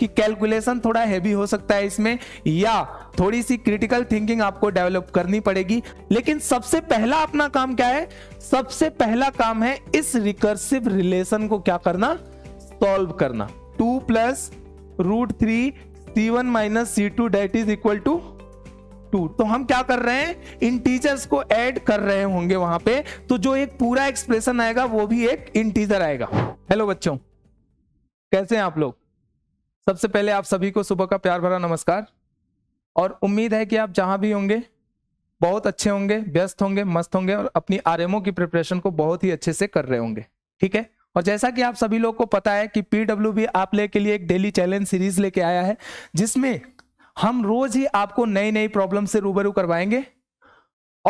कि कैलकुलेशन थोड़ा हैवी हो सकता है इसमें या थोड़ी सी क्रिटिकल थिंकिंग आपको डेवलप करनी पड़ेगी लेकिन सबसे पहला अपना काम क्या है सबसे पहला काम है इस रिकर्सिव रिलेशन को क्या करना सॉल्व करना two plus root three C one minus C two that is equal to two तो हम क्या कर रहे हैं इंटीजर्स को ऐड कर रहे होंगे वहां पे तो जो एक पूरा एक्सप्रेशन आएगा वो भी एक इंटीजर आएगा हेलो बच्चों कैसे हैं आप लोग सबसे पहले आप सभी को सुबह का प्यार भरा नमस्कार और उम्मीद है कि आप जहां भी होंगे बहुत अच्छे होंगे व्यस्त होंगे मस्त होंगे और अपनी आरएमओ की प्रिपरेशन को बहुत ही अच्छे से कर रहे होंगे ठीक है और जैसा कि आप सभी लोग को पता है कि पीडब्ल्यू भी आप ले के लिए एक डेली चैलेंज सीरीज लेके आया है जिसमें हम रोज ही आपको नई नई प्रॉब्लम से रूबरू करवाएंगे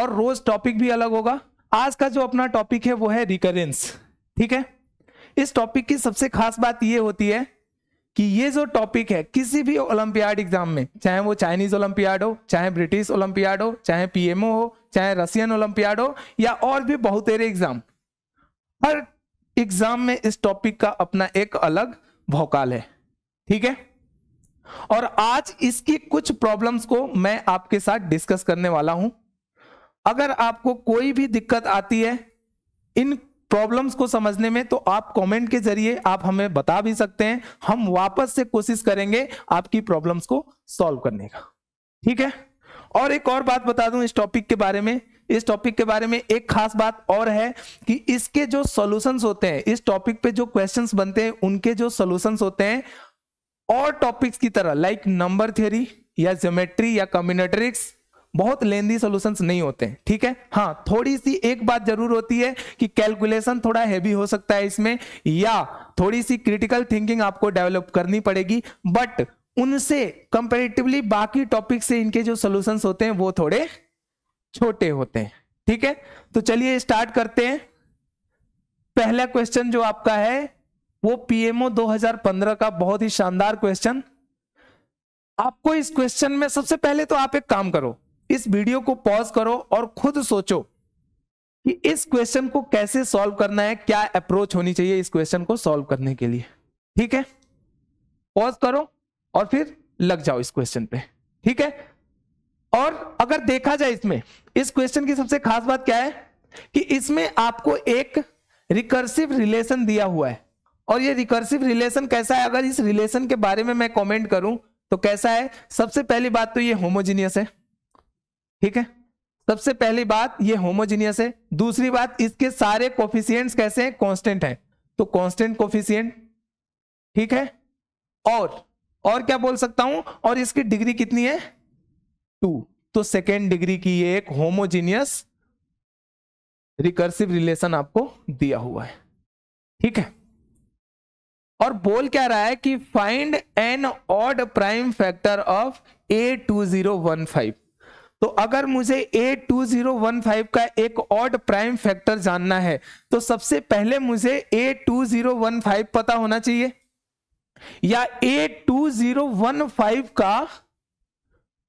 और रोज टॉपिक भी अलग होगा आज का जो अपना टॉपिक है वो है रिकरेंस ठीक है इस टॉपिक की सबसे खास बात यह होती है कि ये जो टॉपिक है किसी भी ओलंपियाड एग्जाम में चाहे वो चाइनीज ओलंपियाड हो चाहे ब्रिटिश ओलंपियाड हो चाहे पीएमओ हो चाहे रशियन ओलंपियाड हो या और भी बहुत तेरे एग्जाम हर एग्जाम में इस टॉपिक का अपना एक अलग भौकाल है ठीक है और आज इसकी कुछ प्रॉब्लम्स को मैं आपके साथ डिस्कस करने वाला हूं अगर आपको कोई भी दिक्कत आती है इन प्रॉब्लम्स को समझने में तो आप कमेंट के जरिए आप हमें बता भी सकते हैं हम वापस से कोशिश करेंगे आपकी प्रॉब्लम्स को सॉल्व करने का ठीक है और एक और बात बता दूं इस टॉपिक के बारे में इस टॉपिक के बारे में एक खास बात और है कि इसके जो सॉल्यूशंस होते हैं इस टॉपिक पे जो क्वेश्चंस बनते हैं उनके जो सॉल्यूशंस होते हैं और टॉपिक्स की तरह लाइक नंबर थ्योरी या ज्योमेट्री या कम्युनेटरिक्स बहुत लेंदी सोल्यूशन नहीं होते हैं ठीक है हाँ थोड़ी सी एक बात जरूर होती है कि कैलकुलेशन थोड़ा हैवी हो सकता है इसमें या थोड़ी सी क्रिटिकल थिंकिंग आपको डेवलप करनी पड़ेगी बट उनसे कंपेरेटिवली बाकी टॉपिक से इनके जो सोल्यूशन होते हैं वो थोड़े छोटे होते हैं ठीक है तो चलिए स्टार्ट करते हैं पहला क्वेश्चन जो आपका है वो पीएमओ 2015 का बहुत ही शानदार क्वेश्चन आपको इस क्वेश्चन में सबसे पहले तो आप एक काम करो इस वीडियो को पॉज करो और खुद सोचो कि इस क्वेश्चन को कैसे सॉल्व करना है क्या अप्रोच होनी चाहिए इस क्वेश्चन को सॉल्व करने के लिए ठीक है पॉज करो और फिर लग जाओ इस क्वेश्चन पे ठीक है और अगर देखा जाए इसमें इस क्वेश्चन की सबसे खास बात क्या है कि इसमें आपको एक रिकर्सिव रिलेशन दिया हुआ है और ये रिकर्सिव रिलेशन कैसा है अगर इस रिलेशन के बारे में मैं कमेंट करूं तो कैसा है सबसे पहली बात तो ये होमोजीनियस है ठीक है सबसे पहली बात ये होमोजीनियस है दूसरी बात इसके सारे कोफिशियंट कैसे हैं कॉन्स्टेंट हैं तो कॉन्स्टेंट कोफिशियंट ठीक है और और क्या बोल सकता हूं और इसकी डिग्री कितनी है टू तो सेकेंड डिग्री की ये एक होमोजीनियस रिकर्सिव रिलेशन आपको दिया हुआ है ठीक है और बोल क्या रहा है कि find an odd prime factor of A two zero one five तो अगर मुझे A two zero one five का एक ऑड प्राइम फैक्टर जानना है तो सबसे पहले मुझे A two zero one five पता होना चाहिए या A two zero one five का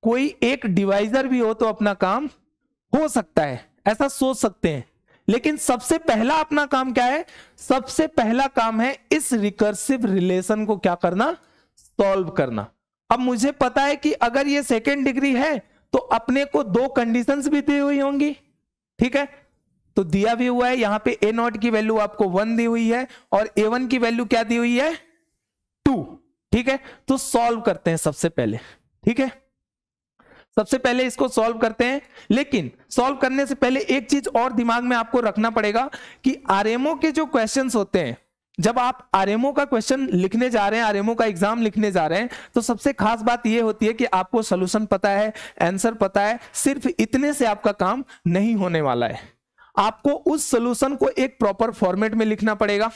कोई एक डिवाइजर भी हो तो अपना काम हो सकता है ऐसा सोच सकते हैं लेकिन सबसे पहला अपना काम क्या है सबसे पहला काम है इस रिकर्सिव रिलेशन को क्या करना सॉल्व करना अब मुझे पता है कि अगर ये सेकेंड डिग्री है तो अपने को दो कंडीशंस भी दी हुई होंगी ठीक है तो दिया भी हुआ है यहां पे ए नॉट की वैल्यू आपको वन दी हुई है और ए वन की वैल्यू क्या दी हुई है टू ठीक है तो सॉल्व करते हैं सबसे पहले ठीक है सबसे पहले इसको सॉल्व करते हैं लेकिन सॉल्व करने से पहले एक चीज और दिमाग में आपको रखना पड़ेगा कि आरएमओ के जो क्वेश्चंस होते हैं जब आप आरएमओ का क्वेश्चन लिखने जा रहे हैं आरएमओ का एग्जाम लिखने जा रहे हैं तो सबसे खास बात यह होती है कि आपको सोल्यूशन पता है आंसर पता है सिर्फ इतने से आपका काम नहीं होने वाला है आपको उस सोल्यूशन को एक प्रॉपर फॉर्मेट में लिखना पड़ेगा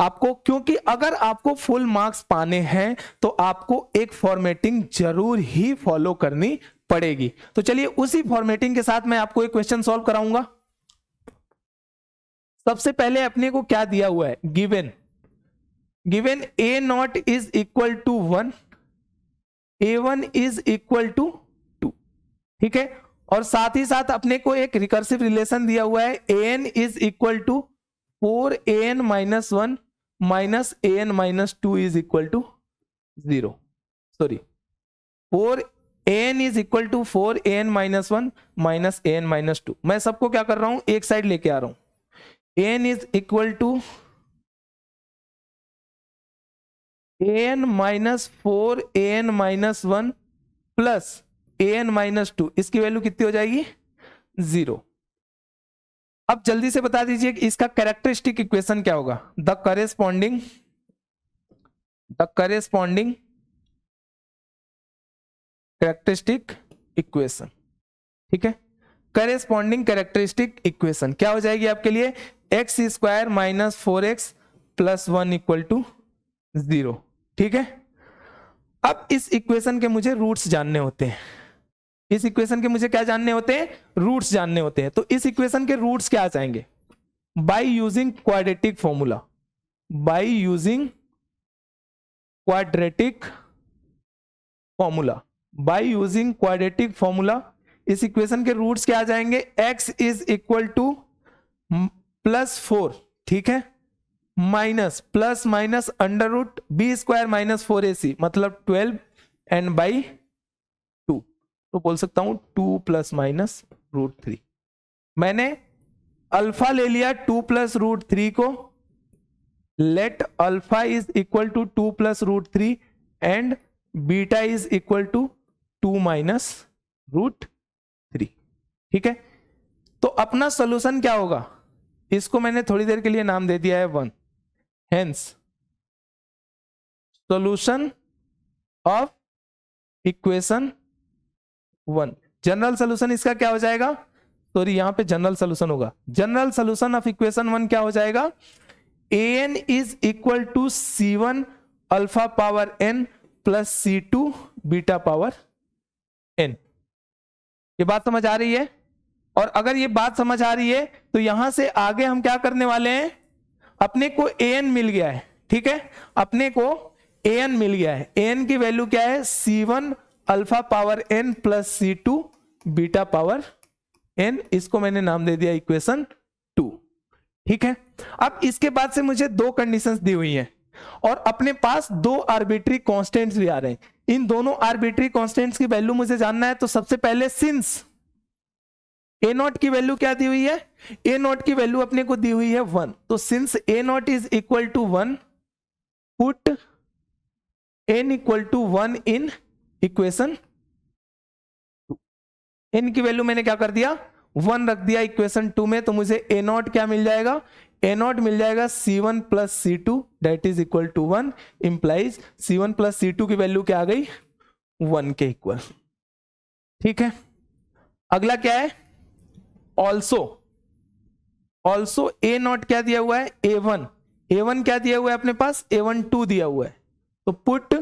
आपको क्योंकि अगर आपको फुल मार्क्स पाने हैं तो आपको एक फॉर्मेटिंग जरूर ही फॉलो करनी पड़ेगी तो चलिए उसी फॉर्मेटिंग के साथ मैं आपको एक क्वेश्चन सॉल्व कराऊंगा सबसे पहले अपने को क्या दिया हुआ है given given a naught is equal to one A one is equal to two ठीक है और साथ ही साथ अपने को एक रिकर्सिव रिलेशन दिया हुआ है A N is equal to four A N minus one minus A N minus two is equal to zero sorry four A N is equal to four A N minus one minus A N minus two मैं सबको क्या कर रहा हूं एक side लेके आ रहा हूं A N is equal to N minus four A N minus one plus A N minus two इसकी वैल्यू कितनी हो जाएगी जीरो अब जल्दी से बता दीजिए कि इसका कैरेक्टरिस्टिक इक्वेशन क्या होगा the corresponding the corresponding characteristic equation ठीक है करेस्पॉन्डिंग कैरेक्टरिस्टिक इक्वेशन क्या हो जाएगी आपके लिए X square minus four X plus one equal to zero ठीक है अब इस इक्वेशन के मुझे रूट्स जानने होते हैं इस इक्वेशन के मुझे क्या जानने होते हैं रूट्स जानने होते हैं तो इस इक्वेशन के रूट्स क्या आ जाएंगे by using quadratic formula by using quadratic formula by using quadratic formula इस इक्वेशन के रूट्स क्या आ जाएंगे X is equal to plus four ठीक है minus plus minus under root B square minus four A C मतलब twelve and by two तो बोल सकता हूं two plus minus root three मैंने अल्फा ले लिया टू प्लस रूट थ्री को let alpha is equal to two plus root three and beta is equal to two minus root three ठीक है तो अपना सोल्यूशन क्या होगा इसको मैंने थोड़ी देर के लिए नाम दे दिया है one hence solution of equation one general solution इसका क्या हो जाएगा सॉरी यहां पे जनरल सोल्यूशन होगा general solution of equation one क्या हो जाएगा A N is equal to C one alpha power N plus C two beta power N ये बात समझ आ रही है और अगर ये बात समझ आ रही है तो यहां से आगे हम क्या करने वाले हैं अपने को ए एन मिल गया है ठीक है अपने को ए एन मिल गया है ए एन की वैल्यू क्या है C one alpha power N plus सी टू बीटा पावर एन इसको मैंने नाम दे दिया इक्वेशन टू ठीक है अब इसके बाद से मुझे दो कंडीशंस दी हुई हैं और अपने पास दो आर्बिट्री कांस्टेंट्स भी आ रहे हैं इन दोनों आर्बिट्री कांस्टेंट्स की वैल्यू मुझे जानना है तो सबसे पहले सिंस ए नॉट की वैल्यू क्या दी हुई है ए नॉट की वैल्यू अपने को दी हुई है वन तो since A naught is equal to one put N equal to one in equation N की वैल्यू मैंने क्या कर दिया वन रख दिया इक्वेशन टू में तो मुझे ए नॉट क्या मिल जाएगा ए नॉट मिल जाएगा C one plus C two that is equal to one implies C one plus C two की वैल्यू क्या आ गई वन के इक्वल ठीक है अगला क्या है ऑल्सो ऑल्सो ए नॉट क्या दिया हुआ है ए वन ए वन क्या दिया हुआ है अपने पास ए वन टू दिया हुआ है तो put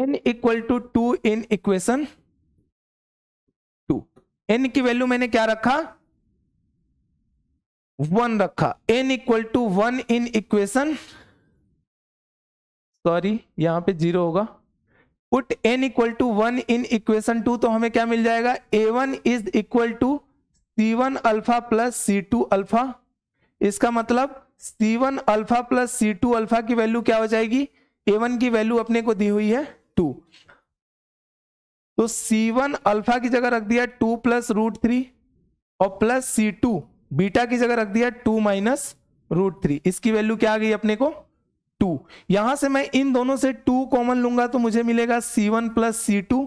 N equal to two in equation two N की वैल्यू मैंने क्या रखा वन रखा N equal to one in equation sorry यहां पे जीरो होगा put N equal to one in equation two तो हमें क्या मिल जाएगा ए one is equal to C one alpha plus C two alpha इसका मतलब सी वन अल्फा प्लस सी टू अल्फा की वैल्यू क्या हो जाएगी ए वन की वैल्यू अपने को दी हुई है टू तो सी वन अल्फा की जगह रख दिया टू प्लस रूट थ्री और प्लस सी टू बीटा की जगह रख दिया टू माइनस रूट थ्री इसकी वैल्यू क्या आ गई अपने को टू यहां से मैं इन दोनों से टू कॉमन लूंगा तो मुझे मिलेगा सी वन प्लस सी टू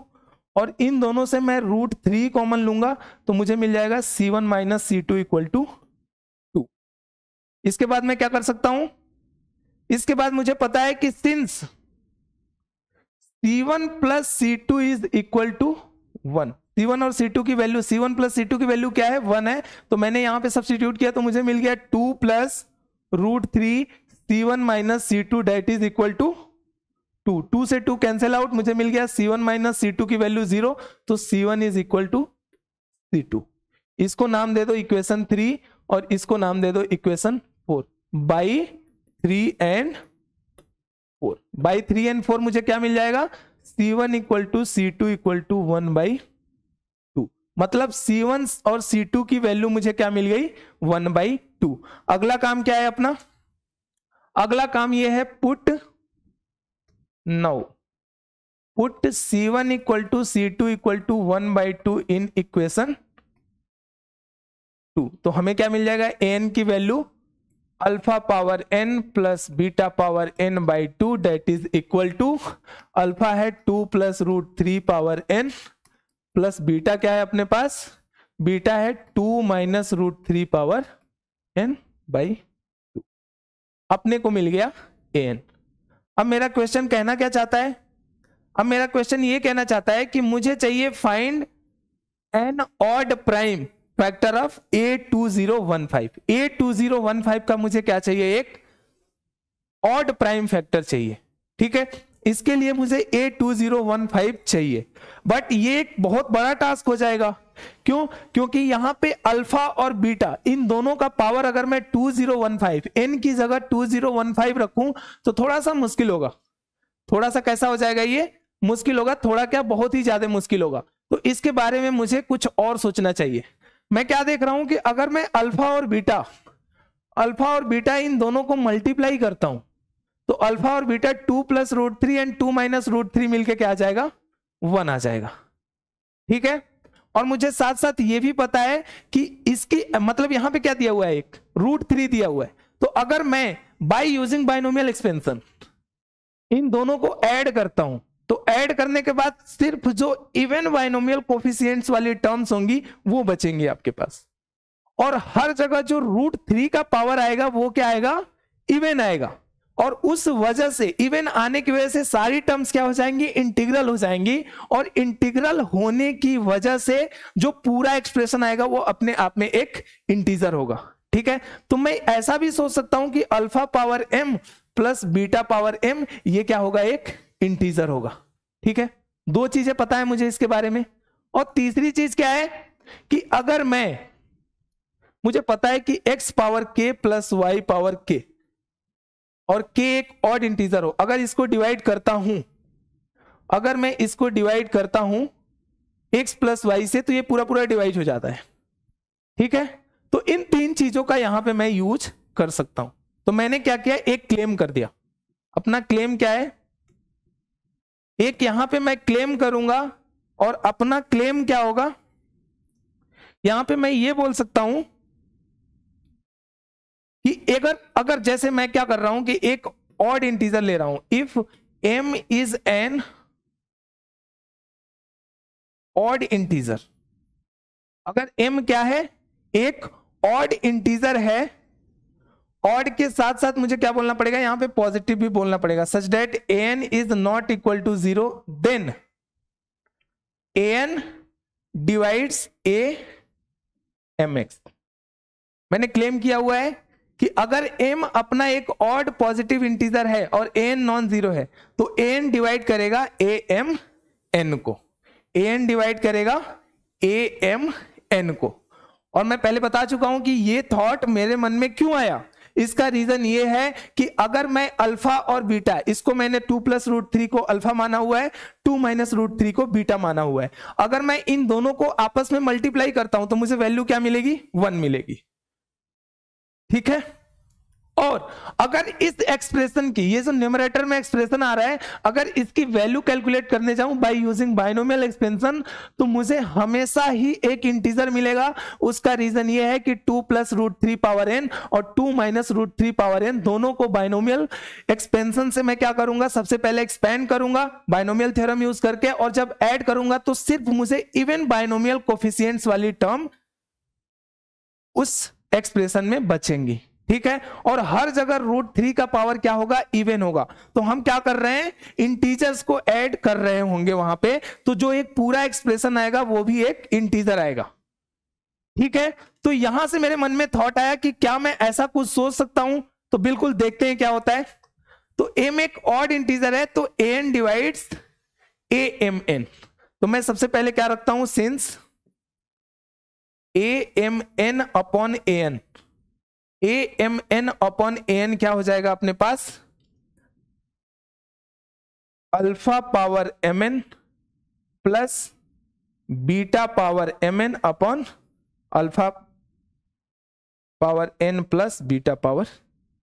और इन दोनों से मैं रूट थ्री कॉमन लूंगा तो मुझे मिल जाएगा C one minus C two equal to two इसके बाद मैं क्या कर सकता हूं इसके बाद मुझे पता है कि since C one plus C two is equal to one C1 और C2 की value C one plus C की वैल्यू क्या है वन है तो मैंने यहां पे सब्सिट्यूट किया तो मुझे मिल गया two plus root three C one minus C two that is equal to two two से टू कैंसिल आउट मुझे मिल गया C1 one minus C two की वैल्यू जीरो तो C1 one is equal to C two इसको नाम दे दो इक्वेशन थ्री और इसको नाम दे दो equation four by three and four by three and four मुझे क्या मिल जाएगा C one equal to C two equal to one by two मतलब सी वन और सी टू की वैल्यू मुझे क्या मिल गई वन बाई टू अगला काम क्या है अपना अगला काम ये है put now put C one equal to C two equal to one by two in equation two तो हमें क्या मिल जाएगा एन की value alpha power N plus beta power N by two that is equal to alpha है two plus root three power N plus beta क्या है अपने पास बीटा है two minus root three power N by अपने को मिल गया A N अब मेरा क्वेश्चन कहना क्या चाहता है अब मेरा क्वेश्चन ये कहना चाहता है कि मुझे चाहिए find an odd prime factor of A two zero one five A two zero one five का मुझे क्या चाहिए एक ऑड प्राइम फैक्टर चाहिए ठीक है इसके लिए मुझे A two zero one five चाहिए बट ये एक बहुत बड़ा टास्क हो जाएगा क्यों क्योंकि यहां पे अल्फा और बीटा इन दोनों का पावर अगर मैं 2015 एन की जगह 2015 रखू तो थोड़ा सा मुश्किल होगा थोड़ा सा कैसा हो जाएगा ये मुश्किल होगा थोड़ा क्या बहुत ही ज्यादा मुश्किल होगा तो इसके बारे में मुझे कुछ और सोचना चाहिए मैं क्या देख रहा हूं कि अगर मैं अल्फा और बीटा अल्फा और बीटा इन दोनों को मल्टीप्लाई करता हूं तो अल्फा और beta two plus root three and two minus root three मिलकर क्या आ जाएगा वन आ जाएगा ठीक है और मुझे साथ साथ ये भी पता है कि इसकी मतलब यहां पे क्या दिया हुआ है एक रूट थ्री दिया हुआ है तो अगर मैं बाई यूजिंग बाइनोमियल एक्सपेंशन इन दोनों को ऐड करता हूं तो ऐड करने के बाद सिर्फ जो इवन बाइनोमियल कोफिशियंट्स वाली टर्म्स होंगी वो बचेंगी आपके पास और हर जगह जो रूट थ्री का पावर आएगा वो क्या आएगा इवेन आएगा और उस वजह से इवन आने की वजह से सारी टर्म्स क्या हो जाएंगी इंटीग्रल हो जाएंगी और इंटीग्रल होने की वजह से जो पूरा एक्सप्रेशन आएगा वो अपने आप में एक इंटीजर होगा ठीक है तो मैं ऐसा भी सोच सकता हूं कि alpha power M plus beta power M ये क्या होगा एक इंटीजर होगा ठीक है दो चीजें पता है मुझे इसके बारे में और तीसरी चीज क्या है कि अगर मैं मुझे पता है कि X power K plus Y power K और k एक ऑड इंटीजर हो अगर इसको डिवाइड करता हूं अगर मैं इसको डिवाइड करता हूं x प्लस वाई से तो ये पूरा पूरा डिवाइड हो जाता है ठीक है तो इन तीन चीजों का यहां पे मैं यूज कर सकता हूं तो मैंने क्या किया एक क्लेम कर दिया अपना क्लेम क्या है एक यहां पे मैं क्लेम करूंगा और अपना क्लेम क्या होगा यहां पे मैं ये बोल सकता हूं कि अगर अगर जैसे मैं क्या कर रहा हूं कि एक ऑड इंटीजर ले रहा हूं if M is an odd integer अगर एम क्या है एक ऑड इंटीजर है ऑड के साथ साथ मुझे क्या बोलना पड़ेगा यहां पे पॉजिटिव भी बोलना पड़ेगा such that N is not equal to zero then N divides A M X मैंने क्लेम किया हुआ है कि अगर m अपना एक ऑड पॉजिटिव इंटीजर है और an नॉन जीरो है तो an डिवाइड करेगा a m n को an डिवाइड करेगा a m n को और मैं पहले बता चुका हूं कि ये थॉट मेरे मन में क्यों आया इसका रीजन ये है कि अगर मैं अल्फा और बीटा इसको मैंने टू प्लस रूट थ्री को अल्फा माना हुआ है टू माइनस रूट थ्री को बीटा माना हुआ है अगर मैं इन दोनों को आपस में मल्टीप्लाई करता हूं तो मुझे वैल्यू क्या मिलेगी वन मिलेगी ठीक है और अगर इस एक्सप्रेशन की ये जो न्यूमरेटर में एक्सप्रेशन आ रहा है अगर इसकी वैल्यू कैलकुलेट करने जाऊं बाय यूजिंग बाइनोमियल एक्सपेंशन तो मुझे हमेशा ही एक इंटीजर मिलेगा उसका रीजन ये है कि two plus root three power n और two minus root three power n दोनों को बाइनोमियल एक्सपेंशन से मैं क्या करूंगा सबसे पहले एक्सपेंड करूंगा बाइनोमियल थ्योरम यूज करके और जब एड करूंगा तो सिर्फ मुझे इवन बाइनोमियल कोफिशियंट्स वाली टर्म उस एक्सप्रेशन में बचेंगी ठीक है और हर जगह रूट थ्री का पावर क्या होगा इवन होगा तो हम क्या कर रहे हैं इंटीजर्स को ऐड कर रहे होंगे वहां पे तो जो एक पूरा एक्सप्रेशन आएगा वो भी एक इंटीजर आएगा ठीक है तो यहां से मेरे मन में थॉट आया कि क्या मैं ऐसा कुछ सोच सकता हूं तो बिल्कुल देखते हैं क्या होता है तो एम एक ऑड इंटीजर है तो a n divides A m n तो मैं सबसे पहले क्या रखता हूं since a m n upon a n a m n upon a n क्या हो जाएगा अपने पास alpha power m n plus beta power m n upon alpha power N plus beta power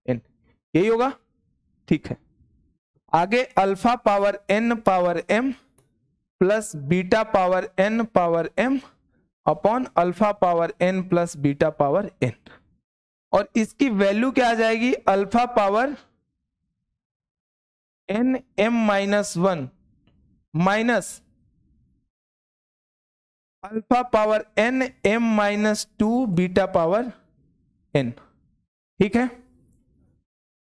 n यही होगा ठीक है आगे alpha power n power M plus beta power n power m upon alpha power N plus beta power n और इसकी value क्या आ जाएगी alpha power n m minus one minus alpha power n m minus two beta power n ठीक है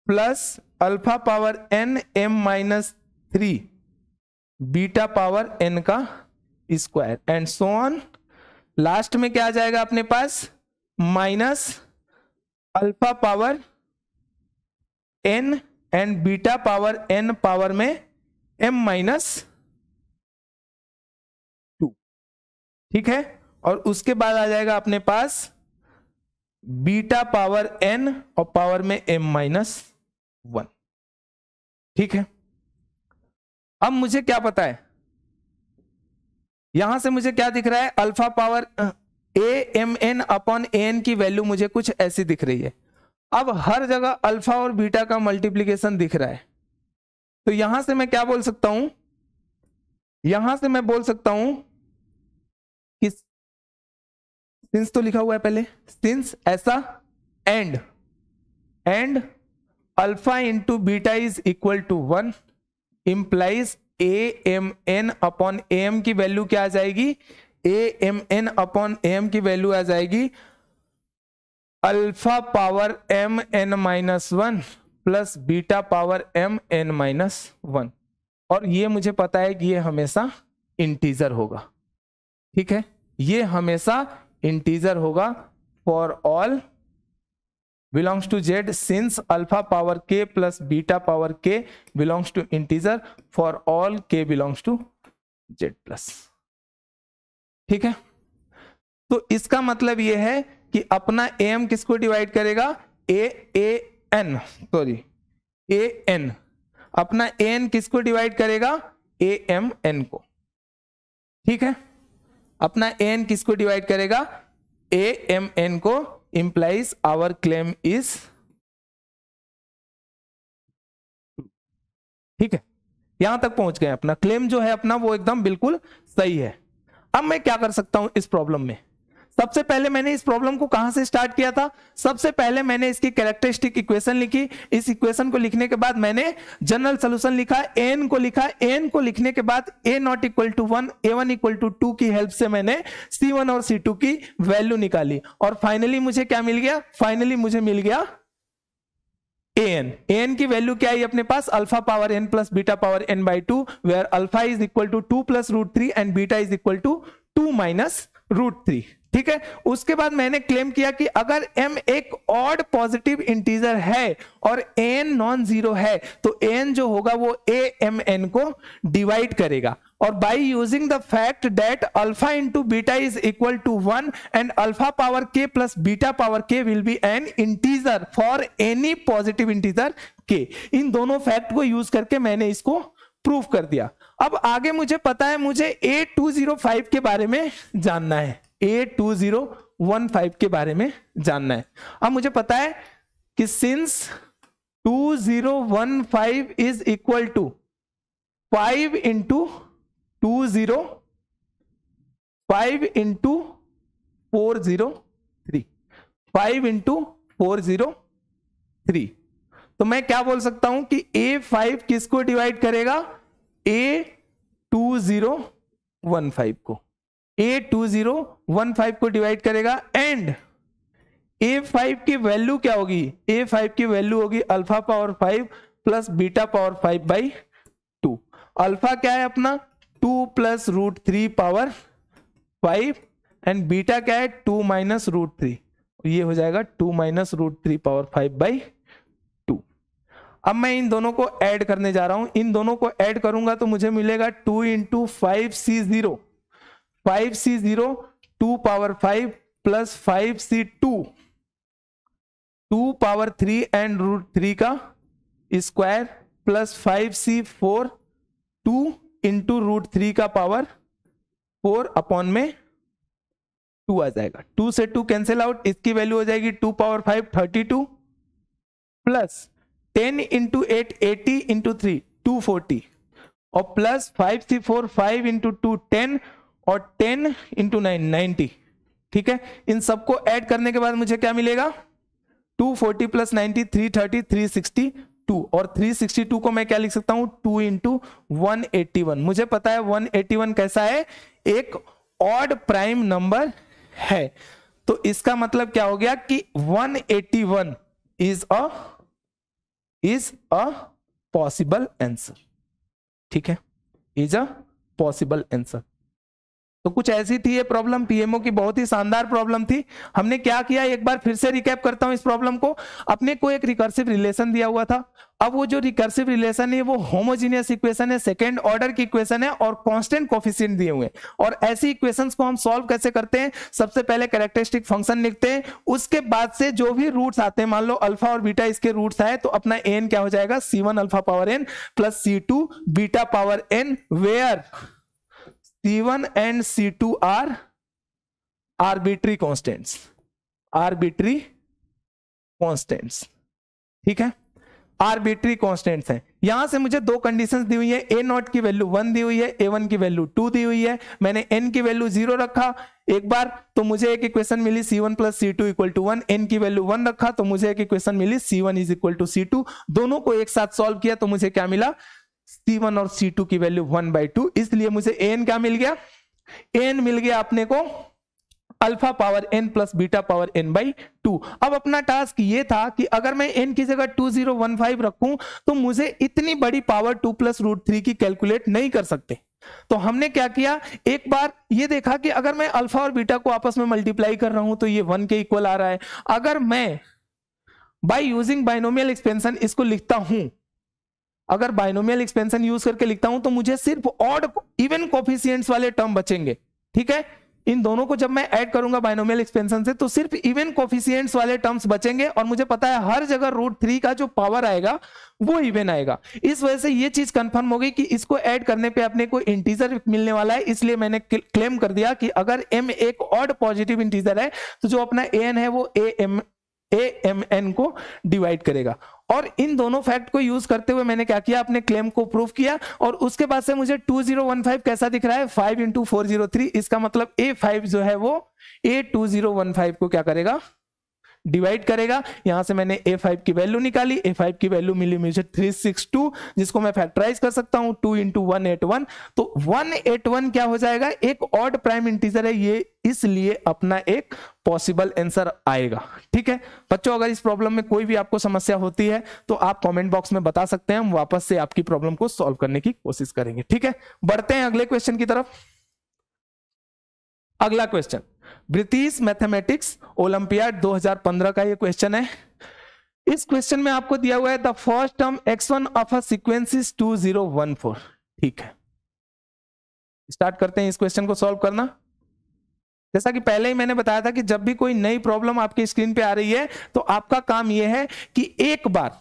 plus alpha power n m minus three beta power n का square and so on last में क्या आ जाएगा अपने पास minus alpha power n and beta power n power में एम माइनस टू ठीक है और उसके बाद आ जाएगा अपने पास बीटा पावर एन और पावर में एम माइनस वन ठीक है अब मुझे क्या पता है यहां से मुझे क्या दिख रहा है alpha power a m n upon a n की वैल्यू मुझे कुछ ऐसी दिख रही है अब हर जगह अल्फा और बीटा का मल्टीप्लीकेशन दिख रहा है तो यहां से मैं क्या बोल सकता हूं यहां से मैं बोल सकता हूं कि सिंस तो लिखा हुआ है पहले सिंस ऐसा and and alpha into beta is equal to one implies a m n upon a m की वैल्यू क्या आ जाएगी a m n upon a m की वैल्यू आ जाएगी alpha power m n minus one plus beta power m n minus one और ये मुझे पता है कि ये हमेशा इंटीजर होगा ठीक है ये हमेशा इंटीजर होगा for all belongs to z since alpha power k plus beta power k belongs to integer for all k belongs to z plus ठीक है तो इसका मतलब यह है कि अपना एम किसको डिवाइड करेगा a a n sorry a n अपना एन किसको डिवाइड करेगा ए एम एन को ठीक है अपना एन किसको डिवाइड करेगा ए एम एन को implies our claim is ठीक है यहां तक पहुंच गए अपना क्लेम जो है अपना वो एकदम बिल्कुल सही है अब मैं क्या कर सकता हूं इस प्रॉब्लम में सबसे पहले मैंने इस प्रॉब्लम को कहां से स्टार्ट किया था सबसे पहले मैंने इसकी कैरेक्टरिस्टिक इक्वेशन लिखी इस इक्वेशन को लिखने के बाद मैंने जनरल सोल्यूशन लिखा एन को लिखा एन को लिखने के बाद a not equal to one A one equal to two की हेल्प से मैंने सी वन और सी टू की वैल्यू निकाली और फाइनली मुझे क्या मिल गया फाइनली मुझे मिल गया एन एन की वैल्यू क्या है अपने पास alpha power N plus beta power N by two where alpha is equal to two plus root three and beta is equal to two minus root three ठीक है उसके बाद मैंने क्लेम किया कि अगर m एक ऑड पॉजिटिव इंटीजर है और n नॉन जीरो है तो n जो होगा वो a m n को डिवाइड करेगा और by using the fact that alpha into beta is equal to one and alpha power k plus beta power k will be an integer for any positive integer k इन दोनों fact को use करके मैंने इसको proof कर दिया अब आगे मुझे पता है मुझे ए टू जीरो फाइव के बारे में जानना है a two zero one five के बारे में जानना है अब मुझे पता है कि since two zero one five is equal to five into two zero five into four zero three five into four zero three तो मैं क्या बोल सकता हूं कि ए फाइव किसको डिवाइड करेगा a two zero one five को a two zero one five को डिवाइड करेगा एंड ए फाइव की वैल्यू क्या होगी ए फाइव की वैल्यू होगी alpha power five plus beta power five by two alpha क्या है अपना two plus root three power five and beta क्या है टू माइनस रूट थ्री ये हो जाएगा two minus root three power five by अब मैं इन दोनों को ऐड करने जा रहा हूं इन दोनों को ऐड करूंगा तो मुझे मिलेगा two into five c zero five c zero two power five plus five c two two power three and root three का square plus five c four two into root three का power four upon में two आ जाएगा two से two cancel out इसकी value हो जाएगी two power five thirty two plus ten into eight eighty into three two forty और plus five three four five into two ten और ten into nine ninety ठीक है इन सबको add करने के बाद मुझे क्या मिलेगा two forty plus ninety three thirty three sixty two और थ्री सिक्सटी टू को मैं क्या लिख सकता हूं two into one eighty one मुझे पता है वन एट्टी वन कैसा है एक ऑड प्राइम नंबर है तो इसका मतलब क्या हो गया कि one eighty one is a is a possible answer ठीक है इज अ पॉसिबल आंसर तो कुछ ऐसी थी ये प्रॉब्लम पीएमओ की बहुत ही शानदार प्रॉब्लम थी हमने क्या किया एक बार फिर से रिकैप करता हूं इस प्रॉब्लम को अपने को एक रिकर्सिव रिलेशन दिया हुआ था अब वो जो रिकर्सिव रिलेशन है वो होमोजीनियस इक्वेशन है सेकेंड ऑर्डर की इक्वेशन है और कांस्टेंट कोफिशियंट दिए हुए और ऐसी इक्वेशंस को हम सॉल्व कैसे करते हैं सबसे पहले कैरेक्टरिस्टिक फंक्शन लिखते हैं उसके बाद से जो भी रूट्स आते हैं मान लो अल्फा और बीटा इसके रूट्स आए तो अपना एन क्या हो जाएगा c alpha power N plus c beta power n where C1 c two are arbitrary constants arbitrary constants ठीक है आर्बिट्री कॉन्स्टेंट्स हैं यहां से मुझे दो कंडीशंस दी हुई है ए नॉट की वैल्यू वन दी हुई है ए वन की वैल्यू टू दी हुई है मैंने एन की वैल्यू जीरो रखा एक बार तो मुझे एक इक्वेशन मिली c one plus C two equal to one n की वैल्यू वन रखा तो मुझे एक इक्वेशन मिली c one is equal to C two दोनों को एक साथ सॉल्व किया तो मुझे क्या मिला सी वन और सी टू की वैल्यू वन बाई टू इसलिए मुझे एन क्या मिल गया एन मिल गया आपने को alpha power N plus beta power N by two अब अपना टास्क ये था कि अगर मैं एन की जगह टू जीरो वन फाइव रखूं तो मुझे इतनी बड़ी power two plus root three की कैलकुलेट नहीं कर सकते तो हमने क्या किया एक बार ये देखा कि अगर मैं अल्फा और बीटा को आपस में मल्टीप्लाई कर रहा हूं तो ये वन के इक्वल आ रहा है अगर मैं बाय यूजिंग बाइनोमियल एक्सपेंशन इसको लिखता हूं अगर बाइनोमियल एक्सपेंशन यूज करके लिखता हूं तो मुझे सिर्फ ऑड इवन कोफिशियंट वाले टर्म बचेंगे ठीक है इन दोनों को जब मैं ऐड करूंगा बाइनोमियल एक्सपेंशन से तो सिर्फ इवन कोफिशियंट वाले टर्म्स बचेंगे और मुझे पता है हर जगह रूट थ्री का जो पावर आएगा वो इवन आएगा इस वजह से ये चीज कंफर्म होगी कि इसको ऐड करने पे अपने को इंटीजर मिलने वाला है इसलिए मैंने क्लेम कर दिया कि अगर एम एक ऑड पॉजिटिव इंटीजर है तो जो अपना an है वो a m a m n को डिवाइड करेगा और इन दोनों फैक्ट को यूज करते हुए मैंने क्या किया अपने क्लेम को प्रूव किया और उसके बाद से मुझे 2015 कैसा दिख रहा है 5 इंटू फोर इसका मतलब ए फाइव जो है वो ए ए2015 को क्या करेगा डिवाइड करेगा यहां से मैंने ए फाइव की वैल्यू निकाली ए फाइव की वैल्यू मिली मुझे थ्री सिक्स टू जिसको मैं फैक्टराइज कर सकता हूं two into one eight one तो वन एट वन क्या हो जाएगा एक ऑड प्राइम इंटीजर है ये इसलिए अपना एक पॉसिबल आंसर आएगा ठीक है बच्चों अगर इस प्रॉब्लम में कोई भी आपको समस्या होती है तो आप कमेंट बॉक्स में बता सकते हैं हम वापस से आपकी प्रॉब्लम को सॉल्व करने की कोशिश करेंगे ठीक है बढ़ते हैं अगले क्वेश्चन की तरफ अगला क्वेश्चन ब्रिटिश मैथमेटिक्स ओलंपियाड 2015 का ये क्वेश्चन है इस क्वेश्चन में आपको दिया हुआ है the first term x one of a one four ठीक है स्टार्ट करते हैं इस क्वेश्चन को सॉल्व करना जैसा कि पहले ही मैंने बताया था कि जब भी कोई नई प्रॉब्लम आपकी स्क्रीन पे आ रही है तो आपका काम यह है कि एक बार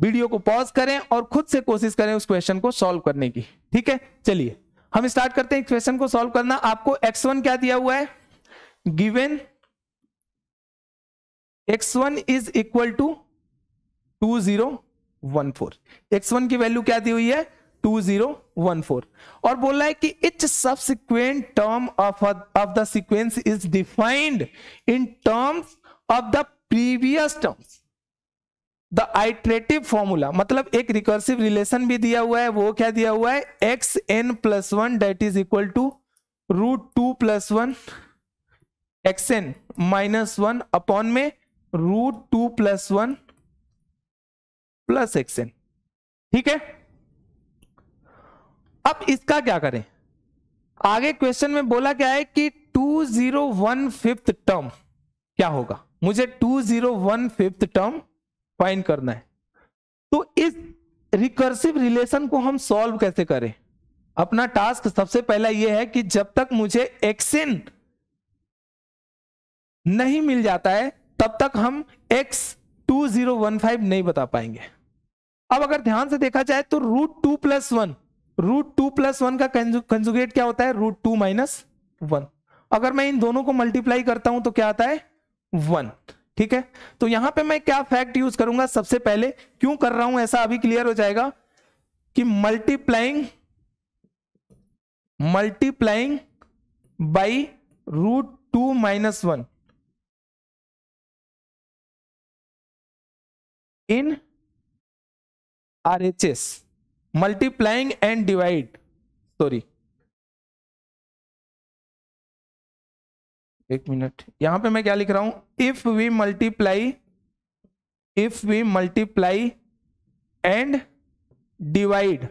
वीडियो को पॉज करें और खुद से कोशिश करें उस क्वेश्चन को सॉल्व करने की ठीक है चलिए हम स्टार्ट करते हैं क्वेश्चन को सॉल्व करना आपको x1 क्या दिया हुआ है given x1 is equal to two zero one four x one की वैल्यू क्या दी हुई है टू जीरो वन फोर और रहा है कि each subsequent term of of the sequence is defined in terms of the previous terms the iterative formula मतलब एक रिकर्सिव रिलेशन भी दिया हुआ है वो क्या दिया हुआ है x n plus one that is equal to root two plus one x n minus one upon में root two plus one plus x n ठीक है अब इसका क्या करें आगे क्वेश्चन में बोला क्या है कि two zero one fifth term क्या होगा मुझे two zero one fifth term find करना है तो इस रिकर्सिव रिलेशन को हम सॉल्व कैसे करें अपना टास्क सबसे पहला यह है कि जब तक मुझे एक्सिन नहीं मिल जाता है तब तक हम x two zero one five नहीं बता पाएंगे अब अगर ध्यान से देखा जाए तो root two plus one root two plus one का कंजुगेट क्या होता है रूट टू माइनस वन अगर मैं इन दोनों को मल्टीप्लाई करता हूं तो क्या आता है वन ठीक है तो यहां पे मैं क्या फैक्ट यूज करूंगा सबसे पहले क्यों कर रहा हूं ऐसा अभी क्लियर हो जाएगा कि multiplying multiplying by root two minus one in R H S multiplying and divide sorry एक मिनट यहां पे मैं क्या लिख रहा हूं if we multiply if we multiply and divide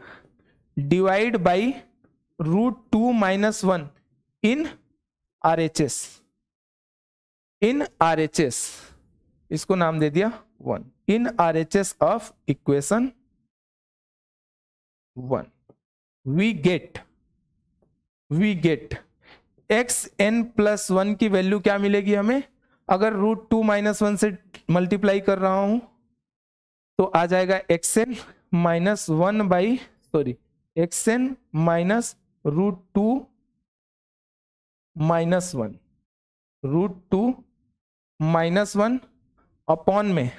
divide by root two minus one in R H S in R H S इसको नाम दे दिया one in R H S of equation one we get we get x n plus one की value क्या मिलेगी हमें अगर root two minus one से मल्टीप्लाई कर रहा हूं तो आ जाएगा x n minus one by sorry x n minus root two minus one root two minus one upon में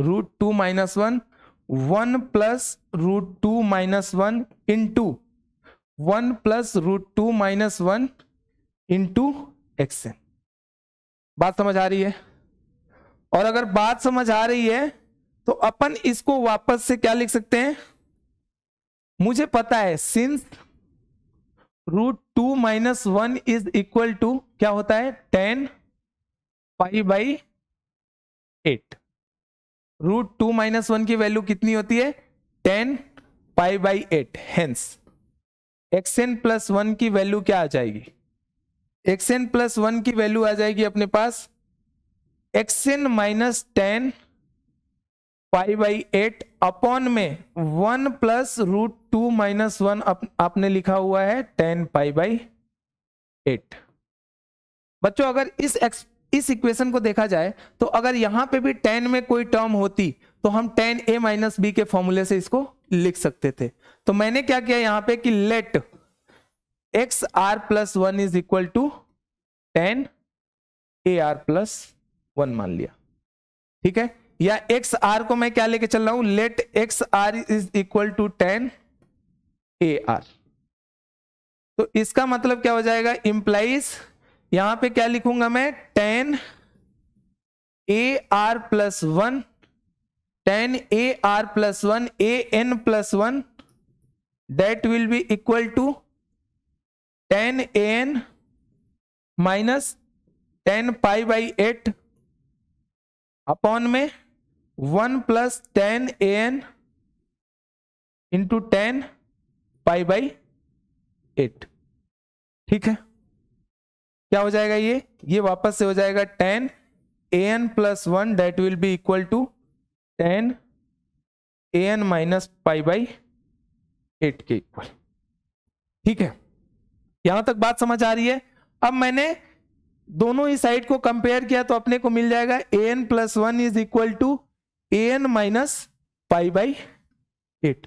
root two minus one one plus root two minus one in two one plus root two minus one into x n बात समझ आ रही है और अगर बात समझ आ रही है तो अपन इसको वापस से क्या लिख सकते हैं मुझे पता है since root two minus one is equal to क्या होता है tan pi by eight root two minus one की वैल्यू कितनी होती है tan pi by eight hence x n plus one की वैल्यू क्या आ जाएगी एक्स एन प्लस वन की वैल्यू आ जाएगी अपने पास x n minus tan five by eight upon में one plus root two minus one आपने लिखा हुआ है टेन पाई बाई एट बच्चों अगर इस एक्स इस इक्वेशन को देखा जाए तो अगर यहां पे भी टेन में कोई टर्म होती तो हम टेन ए माइनस बी के फॉर्मूले से इसको लिख सकते थे तो मैंने क्या किया यहां पे कि let x r plus one is equal to tan a r plus one मान लिया ठीक है या एक्स आर को मैं क्या लेके चल रहा हूं let x r is equal to tan a r तो इसका मतलब क्या हो जाएगा इंप्लाइज यहां पे क्या लिखूंगा मैं tan a r plus one tan a r plus one a n plus one that will be equal to tan a N minus tan pi by eight upon में one plus tan a n into tan pi by eight ठीक है क्या हो जाएगा ये ये वापस से हो जाएगा tan a n plus one that will be equal to tan a N minus five by eight के इक्वल ठीक है यहां तक बात समझ आ रही है अब मैंने दोनों ही साइड को कंपेयर किया तो अपने को मिल जाएगा ए n plus one is equal to a N minus pi by eight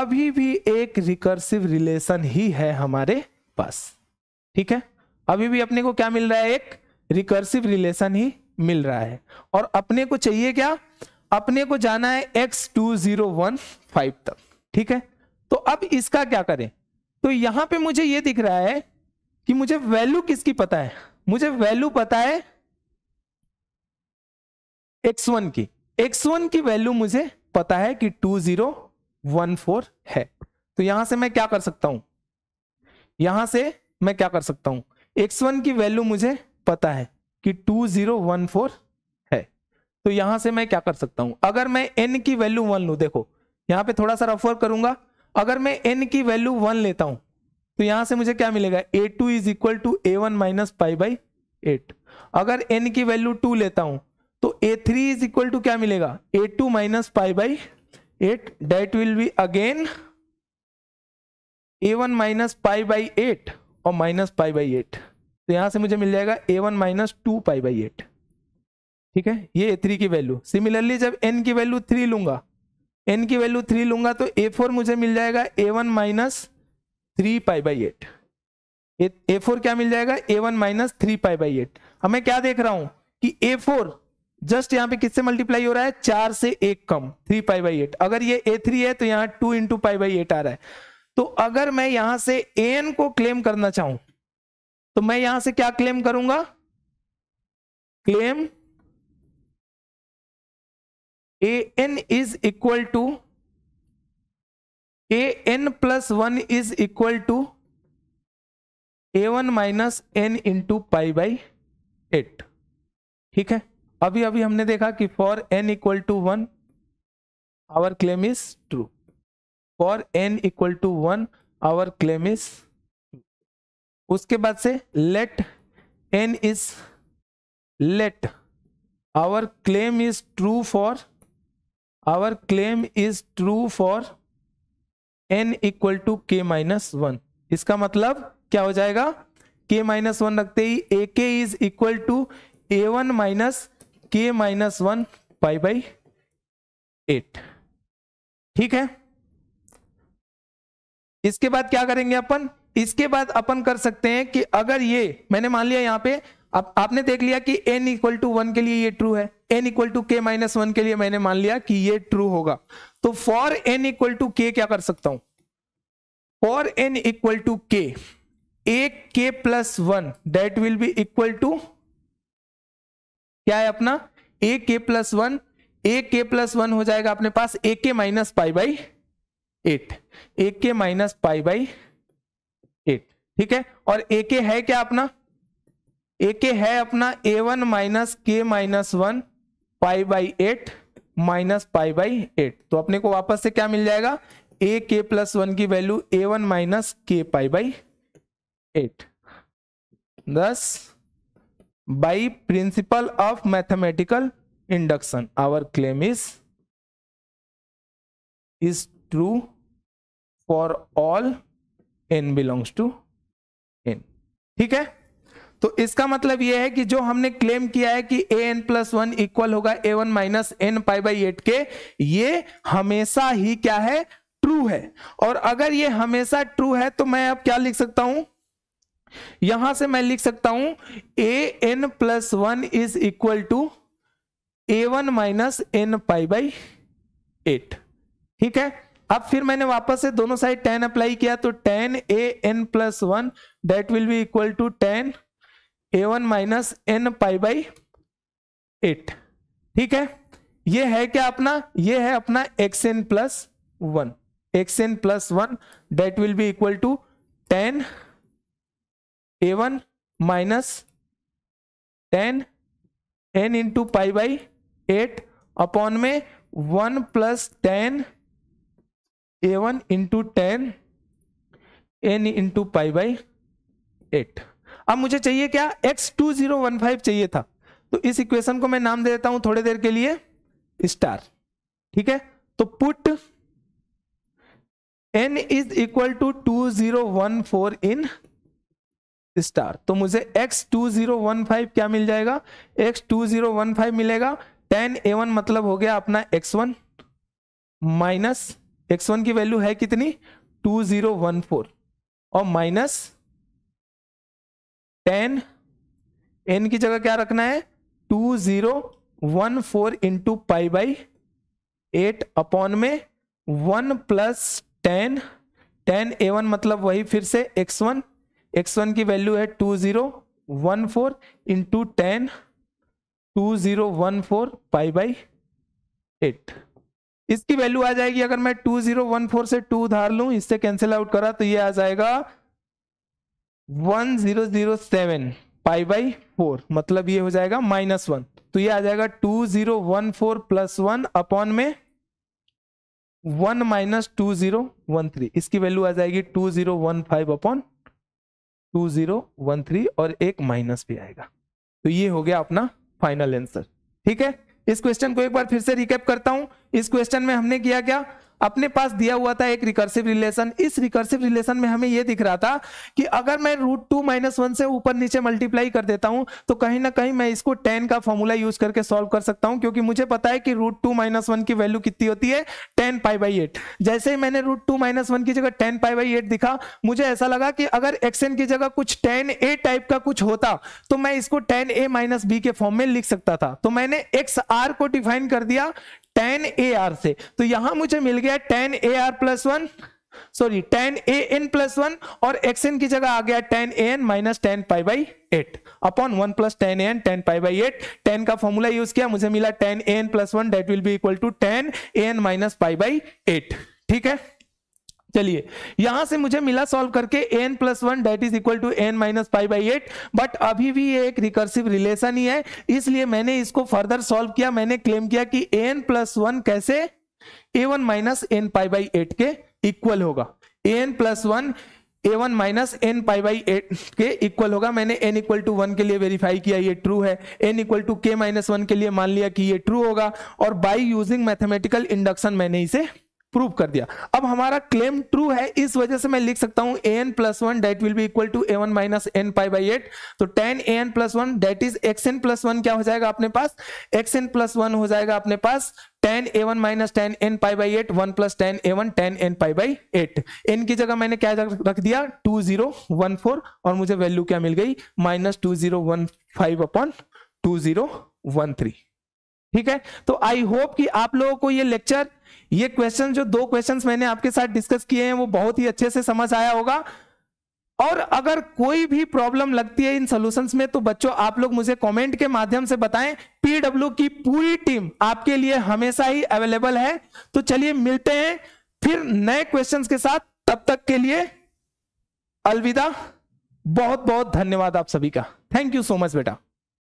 अभी भी एक रिकर्सिव रिलेशन ही है हमारे पास ठीक है अभी भी अपने को क्या मिल रहा है एक रिकर्सिव रिलेशन ही मिल रहा है और अपने को चाहिए क्या अपने को जाना है x two zero one five तक ठीक है तो अब इसका क्या करें तो यहां पे मुझे ये दिख रहा है कि मुझे वैल्यू किसकी पता है मुझे वैल्यू पता है एक्स वन की एक्स वन की वैल्यू मुझे पता है कि टू जीरो वन फोर है तो यहां से मैं क्या कर सकता हूं यहां से मैं क्या कर सकता हूं एक्स वन की वैल्यू मुझे पता है कि टू जीरो वन फोर तो यहां से मैं क्या कर सकता हूं अगर मैं एन की वैल्यू वन लू देखो यहां पे थोड़ा सा रफर करूंगा अगर मैं एन की वैल्यू वन लेता हूं तो यहां से मुझे क्या मिलेगा a two is equal to a one minus pi by eight अगर एन की वैल्यू टू लेता हूं तो a three is equal to क्या मिलेगा a two minus pi by eight that will be again a one minus pi by eight और minus pi by eight तो यहां से मुझे मिल जाएगा ए one minus two pi by eight ठीक है ये ए थ्री की वैल्यू सिमिलरली जब एन की वैल्यू थ्री लूंगा एन की वैल्यू थ्री लूंगा तो ए फोर मुझे मिल जाएगा ए one minus three pi by eight a four क्या मिल जाएगा ए one minus three pi by eight अब मैं क्या देख रहा हूं कि ए फोर जस्ट यहाँ पे किससे मल्टीप्लाई हो रहा है चार से एक कम थ्री पाई बाई एट अगर ये ए थ्री है तो यहाँ two into pi by eight आ रहा है तो अगर मैं यहां से ए एन को क्लेम करना चाहूं तो मैं यहां से क्या क्लेम करूंगा claim a N is equal to a n plus one is equal to a one minus n into pi by eight ठीक है अभी अभी हमने देखा कि for n equal to one our claim is true for n equal to one our claim is उसके बाद से let n is let our claim is true for our claim is true for n equal to k minus one इसका मतलब क्या हो जाएगा के minus one रखते ही a k is equal to a one minus k minus one pi by eight ठीक है इसके बाद क्या करेंगे अपन इसके बाद अपन कर सकते हैं कि अगर ये मैंने मान लिया यहां पे अब आपने देख लिया कि एन इक्वल टू वन के लिए ये ट्रू है n equal to k minus one के लिए मैंने मान लिया कि ये ट्रू होगा तो फॉर एन इक्वल टू के क्या कर सकता हूं for n equal to k a k plus one that will be equal to क्या है अपना ए के प्लस वन ए के प्लस वन हो जाएगा अपने पास a k minus pi by eight a k minus pi by eight ठीक है और ए के है क्या अपना ए के है अपना a one minus k minus one pi by eight minus pi by eight तो अपने को वापस से क्या मिल जाएगा ए के प्लस वन की value a one minus k pi by eight thus by principle of mathematical induction our claim is is true for all n belongs to n ठीक है तो इसका मतलब यह है कि जो हमने क्लेम किया है कि a n plus one equal होगा a one minus n pi by eight के ये हमेशा ही क्या है ट्रू है और अगर ये हमेशा ट्रू है तो मैं अब क्या लिख सकता हूं यहां से मैं लिख सकता हूं ए n plus one is equal to a one minus n pi by eight ठीक है अब फिर मैंने वापस से दोनों साइड टेन अप्लाई किया तो tan a n plus one that will be equal to tan a one minus n pi by eight ठीक है ये है क्या अपना ये है अपना x n plus one x n plus one that will be equal to tan a one minus tan n into pi by eight upon में one plus tan a one into tan n into pi by eight अब मुझे चाहिए क्या x two zero one five चाहिए था तो इस equation को मैं नाम दे देता हूं थोड़ी देर के लिए स्टार ठीक है तो put n is equal to two zero one four in star तो मुझे x two zero one five क्या मिल जाएगा x two zero one five मिलेगा टेन ए वन मतलब हो गया अपना x one minus x one की वैल्यू है कितनी टू जीरो वन फोर और माइनस टेन एन की जगह क्या रखना है two zero one four into pi by eight upon में one plus tan tan a one मतलब वही फिर से एक्स वन एक्स वन की वैल्यू है two zero one four into tan two zero one four pi by eight इसकी value आ जाएगी अगर मैं टू जीरो वन फोर से टू उधार लू इससे कैंसिल आउट करा तो ये आ जाएगा one zero zero seven pi by four मतलब ये हो जाएगा माइनस वन तो ये आ जाएगा two zero one four plus one upon में one minus two zero one three इसकी वैल्यू आ जाएगी two zero one five upon two zero one three और एक माइनस भी आएगा तो ये हो गया अपना फाइनल आंसर ठीक है इस क्वेश्चन को एक बार फिर से रिकैप करता हूं इस क्वेश्चन में हमने किया क्या अपने पास दिया हुआ था एक रिकर्सिव रिलेशन इस रिकर्सिव रिलेशन में हमें यह दिख रहा था कि अगर मैं रूट टू माइनस वन से ऊपर नीचे मल्टीप्लाई कर देता हूं तो कहीं ना कहीं मैं इसको टेन का फॉर्मूला यूज करके सॉल्व कर सकता हूं क्योंकि मुझे पता है कि रूट टू माइनस वन की वैल्यू कितनी होती है टेन पाई बाई एट जैसे ही मैंने रूट टू माइनस वन की जगह टेन पाई बाई एट दिखा मुझे ऐसा लगा कि अगर एक्सएन की जगह कुछ टेन ए टाइप का कुछ होता तो मैं इसको टेन ए माइनस बी के फॉर्म में लिख सकता था तो मैंने एक्स आर को डिफाइन कर दिया टेन ए आर से तो यहां मुझे मिल गया tan a r plus one sorry tan a n plus one और एक्स एन की जगह आ गया tan a N minus tan pi by eight upon one plus tan a n tan pi by eight tan का formula use किया मुझे मिला tan a n plus one that will be equal to tan a N minus pi by eight ठीक है चलिए यहां से मुझे मिला सॉल्व करके n plus one that is equal to N minus five by eight but अभी भी ये एक रिकर्सिव रिलेशन ही है इसलिए मैंने इसको फर्दर सॉल्व किया मैंने क्लेम किया कि एन प्लस वन कैसे a one minus n pi by eight के इक्वल होगा n plus one A one minus n pi by eight के इक्वल होगा मैंने एन इक्वल टू वन के लिए वेरीफाई किया ये ट्रू है n equal to k minus one के लिए मान लिया कि ये ट्रू होगा और बाई यूजिंग मैथमेटिकल इंडक्शन मैंने इसे प्रूव कर दिया अब हमारा क्लेम ट्रू है इस वजह से मैं लिख सकता हूं ए n plus one that will be equal to a one minus n pi by eight तो tan a n plus one that is x n plus one क्या हो जाएगा अपने पास एक्स एन प्लस वन हो जाएगा अपने पास tan a one minus tan n pi by eight one plus tan a one tan n pi by eight n की जगह मैंने क्या रख दिया टू जीरो वन फोर और मुझे वैल्यू क्या मिल गई minus two zero one five upon two zero one three ठीक है तो आई होप कि आप लोगों को ये लेक्चर ये क्वेश्चन जो दो क्वेश्चन मैंने आपके साथ डिस्कस किए हैं वो बहुत ही अच्छे से समझ आया होगा और अगर कोई भी प्रॉब्लम लगती है इन सॉल्यूशंस में तो बच्चों आप लोग मुझे कमेंट के माध्यम से बताएं पीडब्ल्यू की पूरी टीम आपके लिए हमेशा ही अवेलेबल है तो चलिए मिलते हैं फिर नए क्वेश्चंस के साथ तब तक के लिए अलविदा बहुत बहुत धन्यवाद आप सभी का थैंक यू सो मच बेटा